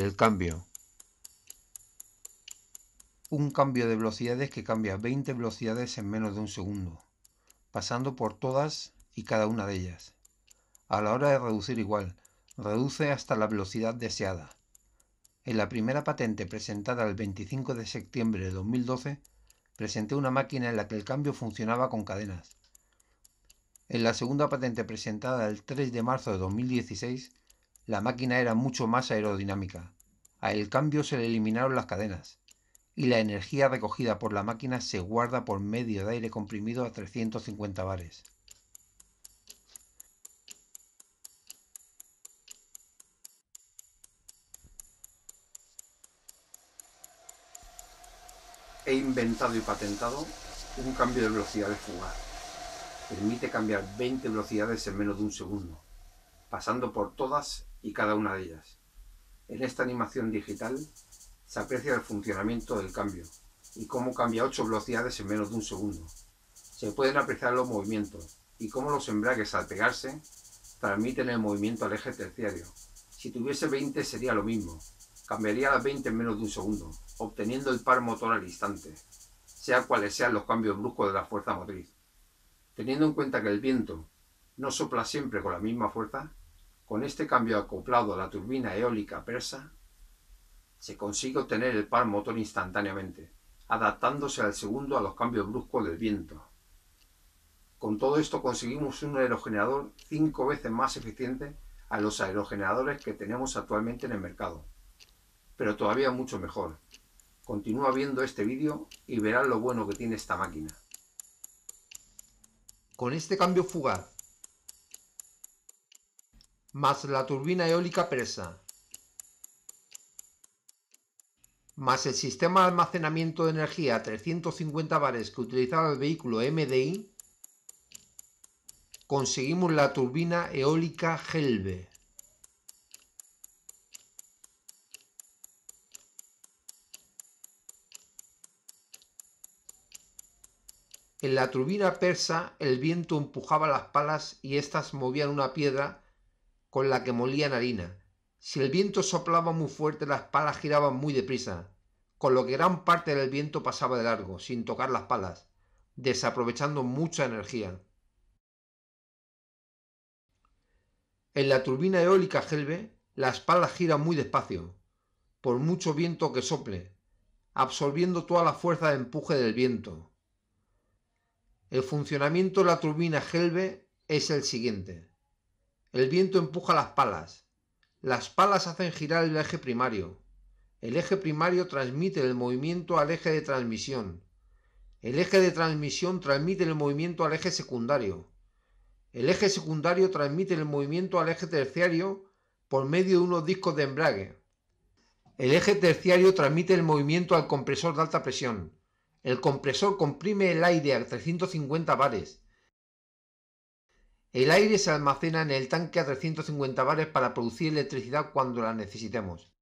El cambio. Un cambio de velocidades que cambia 20 velocidades en menos de un segundo, pasando por todas y cada una de ellas. A la hora de reducir igual, reduce hasta la velocidad deseada. En la primera patente presentada el 25 de septiembre de 2012, presenté una máquina en la que el cambio funcionaba con cadenas. En la segunda patente presentada el 3 de marzo de 2016, la máquina era mucho más aerodinámica. A el cambio se le eliminaron las cadenas y la energía recogida por la máquina se guarda por medio de aire comprimido a 350 bares. He inventado y patentado un cambio de velocidades fugaz. Permite cambiar 20 velocidades en menos de un segundo, pasando por todas y cada una de ellas. En esta animación digital se aprecia el funcionamiento del cambio y cómo cambia ocho velocidades en menos de un segundo. Se pueden apreciar los movimientos y cómo los embragues al pegarse transmiten el movimiento al eje terciario. Si tuviese 20 sería lo mismo, cambiaría las 20 en menos de un segundo, obteniendo el par motor al instante, sea cuales sean los cambios bruscos de la fuerza motriz. Teniendo en cuenta que el viento no sopla siempre con la misma fuerza, con este cambio acoplado a la turbina eólica persa, se consigue obtener el par motor instantáneamente, adaptándose al segundo a los cambios bruscos del viento. Con todo esto conseguimos un aerogenerador cinco veces más eficiente a los aerogeneradores que tenemos actualmente en el mercado, pero todavía mucho mejor. Continúa viendo este vídeo y verás lo bueno que tiene esta máquina. Con este cambio fugaz más la turbina eólica persa, más el sistema de almacenamiento de energía a 350 bares que utilizaba el vehículo MDI, conseguimos la turbina eólica Helve. En la turbina persa el viento empujaba las palas y éstas movían una piedra con la que molían harina. Si el viento soplaba muy fuerte, las palas giraban muy deprisa, con lo que gran parte del viento pasaba de largo, sin tocar las palas, desaprovechando mucha energía. En la turbina eólica Helve las palas giran muy despacio, por mucho viento que sople, absorbiendo toda la fuerza de empuje del viento. El funcionamiento de la turbina Helve es el siguiente. El viento empuja las palas. Las palas hacen girar el eje primario. El eje primario transmite el movimiento al eje de transmisión. El eje de transmisión transmite el movimiento al eje secundario. El eje secundario transmite el movimiento al eje terciario por medio de unos discos de embrague. El eje terciario transmite el movimiento al compresor de alta presión. El compresor comprime el aire a 350 bares el aire se almacena en el tanque a 350 bares para producir electricidad cuando la necesitemos.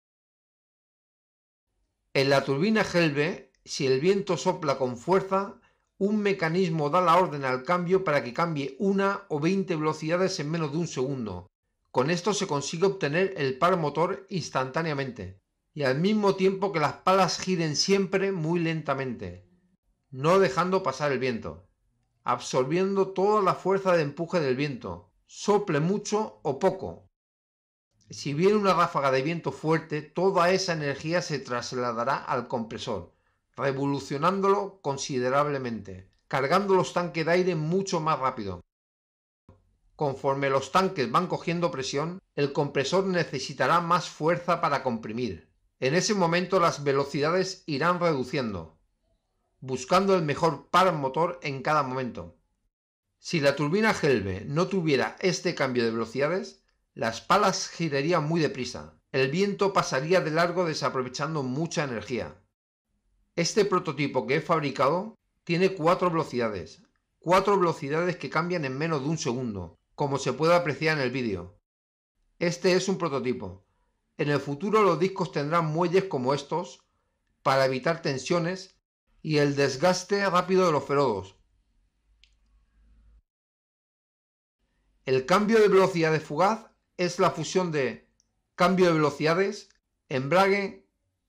En la turbina Helve, si el viento sopla con fuerza, un mecanismo da la orden al cambio para que cambie una o 20 velocidades en menos de un segundo. Con esto se consigue obtener el par motor instantáneamente y al mismo tiempo que las palas giren siempre muy lentamente, no dejando pasar el viento absorbiendo toda la fuerza de empuje del viento, sople mucho o poco. Si viene una ráfaga de viento fuerte, toda esa energía se trasladará al compresor, revolucionándolo considerablemente, cargando los tanques de aire mucho más rápido. Conforme los tanques van cogiendo presión, el compresor necesitará más fuerza para comprimir. En ese momento las velocidades irán reduciendo, buscando el mejor par motor en cada momento. Si la turbina Helve no tuviera este cambio de velocidades, las palas girarían muy deprisa. El viento pasaría de largo desaprovechando mucha energía. Este prototipo que he fabricado tiene cuatro velocidades. Cuatro velocidades que cambian en menos de un segundo, como se puede apreciar en el vídeo. Este es un prototipo. En el futuro los discos tendrán muelles como estos para evitar tensiones y el desgaste rápido de los ferodos. El cambio de velocidad de fugaz es la fusión de cambio de velocidades, embrague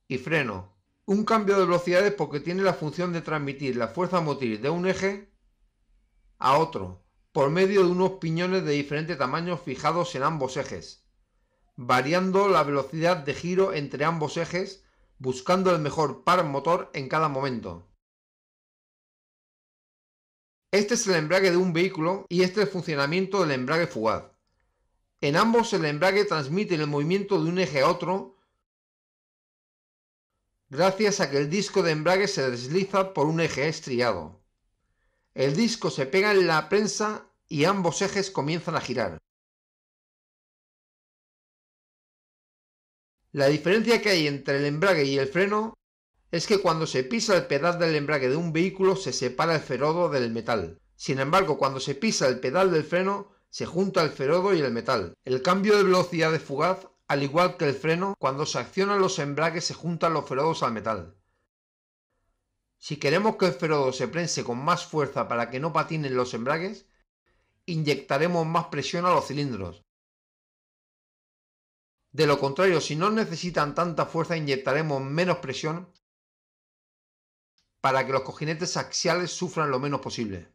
y freno. Un cambio de velocidades porque tiene la función de transmitir la fuerza motriz de un eje a otro por medio de unos piñones de diferente tamaño fijados en ambos ejes, variando la velocidad de giro entre ambos ejes buscando el mejor par motor en cada momento. Este es el embrague de un vehículo y este el funcionamiento del embrague fugaz. En ambos el embrague transmite el movimiento de un eje a otro gracias a que el disco de embrague se desliza por un eje estriado. El disco se pega en la prensa y ambos ejes comienzan a girar. La diferencia que hay entre el embrague y el freno es que cuando se pisa el pedal del embrague de un vehículo se separa el ferodo del metal. Sin embargo, cuando se pisa el pedal del freno, se junta el ferodo y el metal. El cambio de velocidad es fugaz, al igual que el freno, cuando se accionan los embragues se juntan los ferodos al metal. Si queremos que el ferodo se prense con más fuerza para que no patinen los embragues, inyectaremos más presión a los cilindros. De lo contrario, si no necesitan tanta fuerza, inyectaremos menos presión para que los cojinetes axiales sufran lo menos posible.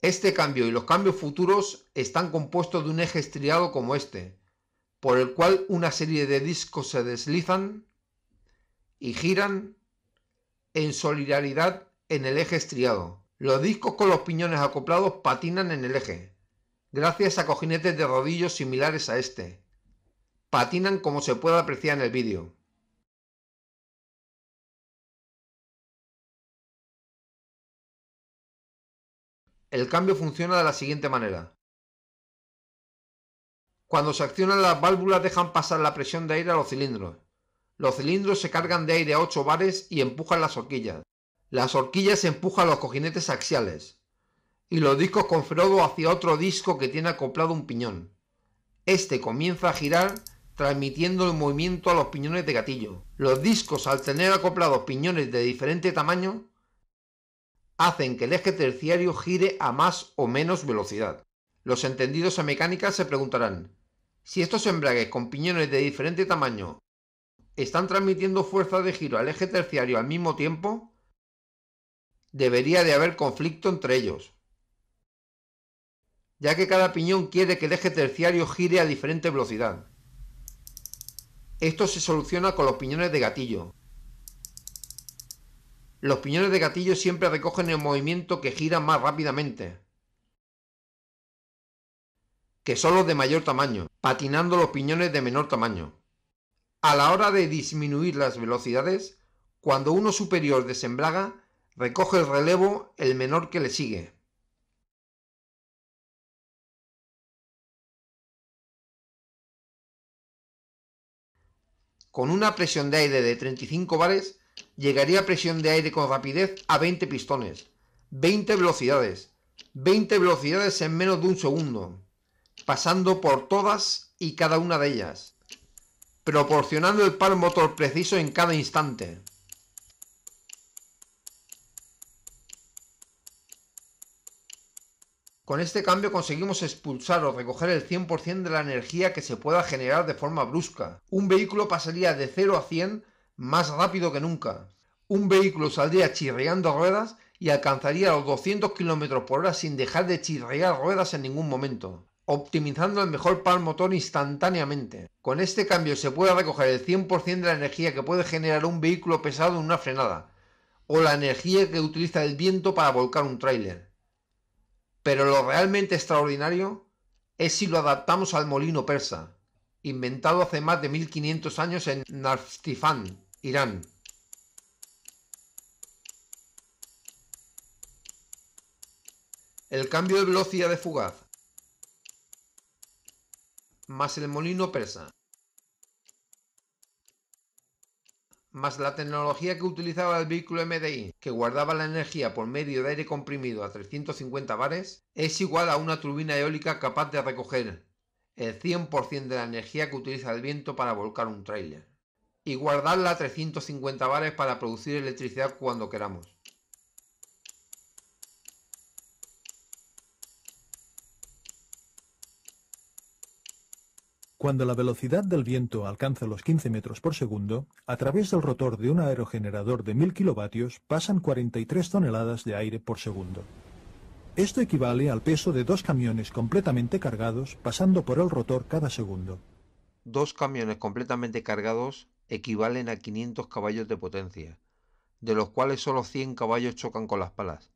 Este cambio y los cambios futuros están compuestos de un eje estriado como este, por el cual una serie de discos se deslizan y giran en solidaridad en el eje estriado. Los discos con los piñones acoplados patinan en el eje, gracias a cojinetes de rodillos similares a este. Patinan como se puede apreciar en el vídeo. El cambio funciona de la siguiente manera. Cuando se accionan las válvulas dejan pasar la presión de aire a los cilindros. Los cilindros se cargan de aire a 8 bares y empujan las horquillas. Las horquillas empujan los cojinetes axiales. Y los discos con frodo hacia otro disco que tiene acoplado un piñón. Este comienza a girar transmitiendo el movimiento a los piñones de gatillo. Los discos al tener acoplados piñones de diferente tamaño hacen que el eje terciario gire a más o menos velocidad. Los entendidos en mecánica se preguntarán, si estos embragues con piñones de diferente tamaño están transmitiendo fuerza de giro al eje terciario al mismo tiempo, debería de haber conflicto entre ellos, ya que cada piñón quiere que el eje terciario gire a diferente velocidad. Esto se soluciona con los piñones de gatillo, los piñones de gatillo siempre recogen el movimiento que gira más rápidamente, que son los de mayor tamaño, patinando los piñones de menor tamaño. A la hora de disminuir las velocidades, cuando uno superior desembraga, recoge el relevo el menor que le sigue. Con una presión de aire de 35 bares, llegaría presión de aire con rapidez a 20 pistones, 20 velocidades, 20 velocidades en menos de un segundo, pasando por todas y cada una de ellas, proporcionando el par motor preciso en cada instante. Con este cambio conseguimos expulsar o recoger el 100% de la energía que se pueda generar de forma brusca. Un vehículo pasaría de 0 a 100 más rápido que nunca. Un vehículo saldría chirriando ruedas y alcanzaría los 200 km por hora sin dejar de chirriar ruedas en ningún momento, optimizando el mejor par motor instantáneamente. Con este cambio se puede recoger el 100% de la energía que puede generar un vehículo pesado en una frenada, o la energía que utiliza el viento para volcar un tráiler. Pero lo realmente extraordinario es si lo adaptamos al molino persa, inventado hace más de 1500 años en Narftifan, Irán. El cambio de velocidad de fugaz más el molino persa más la tecnología que utilizaba el vehículo MDI, que guardaba la energía por medio de aire comprimido a 350 bares, es igual a una turbina eólica capaz de recoger el 100% de la energía que utiliza el viento para volcar un tráiler y guardarla a 350 bares para producir electricidad cuando queramos. Cuando la velocidad del viento alcanza los 15 metros por segundo, a través del rotor de un aerogenerador de 1000 kilovatios pasan 43 toneladas de aire por segundo. Esto equivale al peso de dos camiones completamente cargados pasando por el rotor cada segundo. Dos camiones completamente cargados equivalen a 500 caballos de potencia, de los cuales solo 100 caballos chocan con las palas,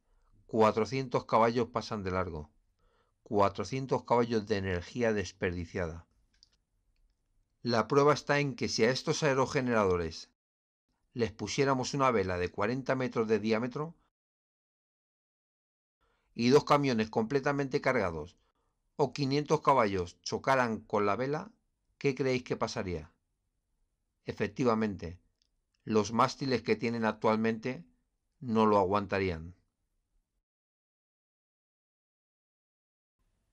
400 caballos pasan de largo, 400 caballos de energía desperdiciada. La prueba está en que si a estos aerogeneradores les pusiéramos una vela de 40 metros de diámetro y dos camiones completamente cargados o 500 caballos chocaran con la vela, ¿qué creéis que pasaría? Efectivamente, los mástiles que tienen actualmente no lo aguantarían.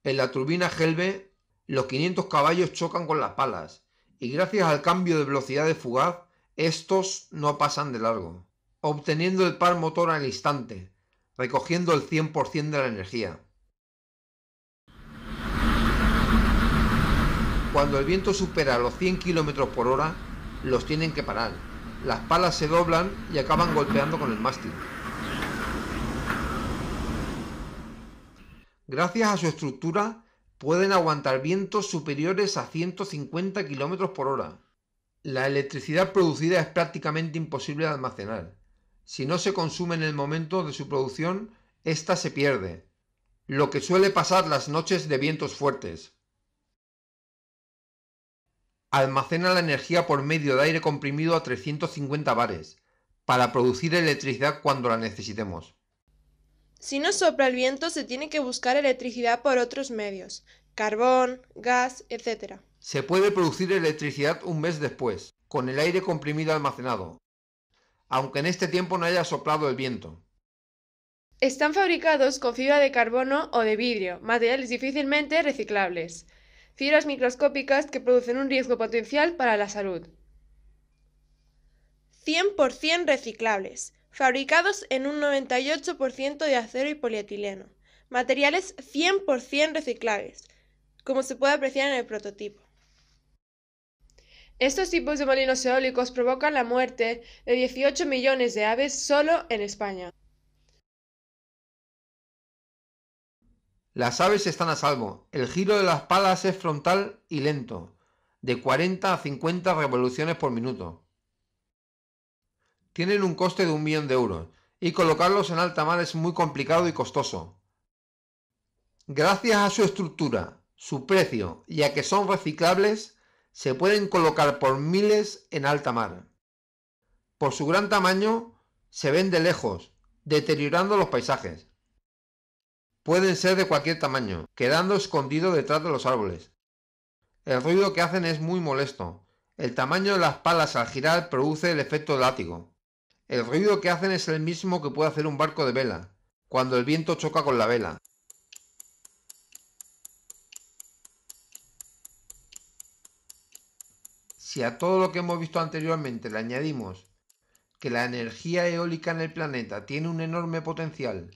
En la turbina Helve, los 500 caballos chocan con las palas, y gracias al cambio de velocidad de fugaz, estos no pasan de largo, obteniendo el par motor al instante, recogiendo el 100% de la energía. Cuando el viento supera los 100 km por hora, los tienen que parar. Las palas se doblan y acaban golpeando con el mástil. Gracias a su estructura pueden aguantar vientos superiores a 150 km por hora. La electricidad producida es prácticamente imposible de almacenar. Si no se consume en el momento de su producción, ésta se pierde, lo que suele pasar las noches de vientos fuertes almacena la energía por medio de aire comprimido a 350 bares, para producir electricidad cuando la necesitemos. Si no sopla el viento, se tiene que buscar electricidad por otros medios, carbón, gas, etc. Se puede producir electricidad un mes después, con el aire comprimido almacenado, aunque en este tiempo no haya soplado el viento. Están fabricados con fibra de carbono o de vidrio, materiales difícilmente reciclables fibras microscópicas que producen un riesgo potencial para la salud. 100% reciclables, fabricados en un 98% de acero y polietileno. Materiales 100% reciclables, como se puede apreciar en el prototipo. Estos tipos de molinos eólicos provocan la muerte de 18 millones de aves solo en España. Las aves están a salvo. El giro de las palas es frontal y lento, de 40 a 50 revoluciones por minuto. Tienen un coste de un millón de euros y colocarlos en alta mar es muy complicado y costoso. Gracias a su estructura, su precio y a que son reciclables, se pueden colocar por miles en alta mar. Por su gran tamaño, se ven de lejos, deteriorando los paisajes. Pueden ser de cualquier tamaño, quedando escondido detrás de los árboles. El ruido que hacen es muy molesto. El tamaño de las palas al girar produce el efecto látigo. El ruido que hacen es el mismo que puede hacer un barco de vela, cuando el viento choca con la vela. Si a todo lo que hemos visto anteriormente le añadimos que la energía eólica en el planeta tiene un enorme potencial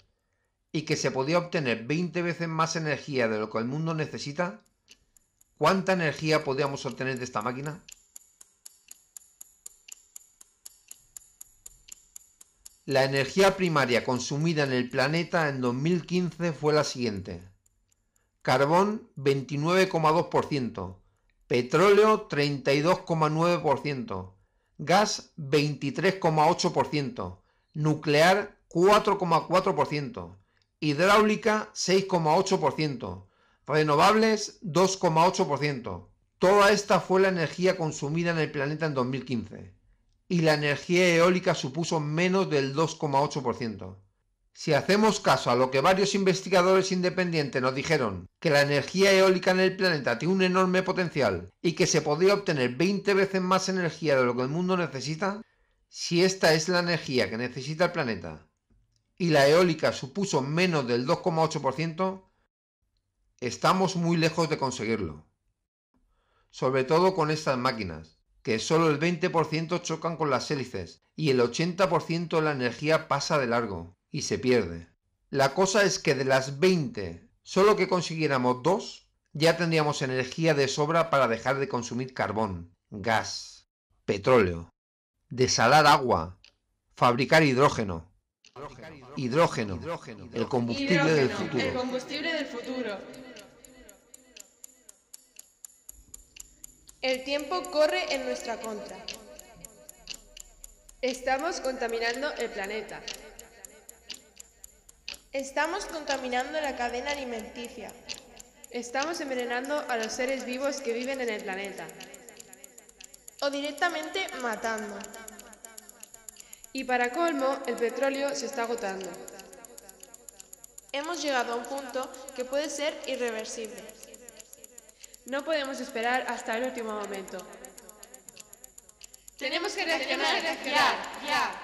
y que se podía obtener 20 veces más energía de lo que el mundo necesita, ¿cuánta energía podíamos obtener de esta máquina? La energía primaria consumida en el planeta en 2015 fue la siguiente. Carbón 29,2%, petróleo 32,9%, gas 23,8%, nuclear 4,4%, hidráulica 6,8%, renovables 2,8%. Toda esta fue la energía consumida en el planeta en 2015 y la energía eólica supuso menos del 2,8%. Si hacemos caso a lo que varios investigadores independientes nos dijeron, que la energía eólica en el planeta tiene un enorme potencial y que se podría obtener 20 veces más energía de lo que el mundo necesita, si esta es la energía que necesita el planeta y la eólica supuso menos del 2,8%, estamos muy lejos de conseguirlo. Sobre todo con estas máquinas, que solo el 20% chocan con las hélices y el 80% de la energía pasa de largo y se pierde. La cosa es que de las 20, solo que consiguiéramos 2, ya tendríamos energía de sobra para dejar de consumir carbón, gas, petróleo, desalar agua, fabricar hidrógeno, Hidrógeno. El combustible del futuro. El combustible del futuro. El tiempo corre en nuestra contra. Estamos contaminando el planeta. Estamos contaminando la cadena alimenticia. Estamos envenenando a los seres vivos que viven en el planeta. O directamente matando. Y para colmo, el petróleo se está agotando. Hemos llegado a un punto que puede ser irreversible. No podemos esperar hasta el último momento. Tenemos que reaccionar, ya,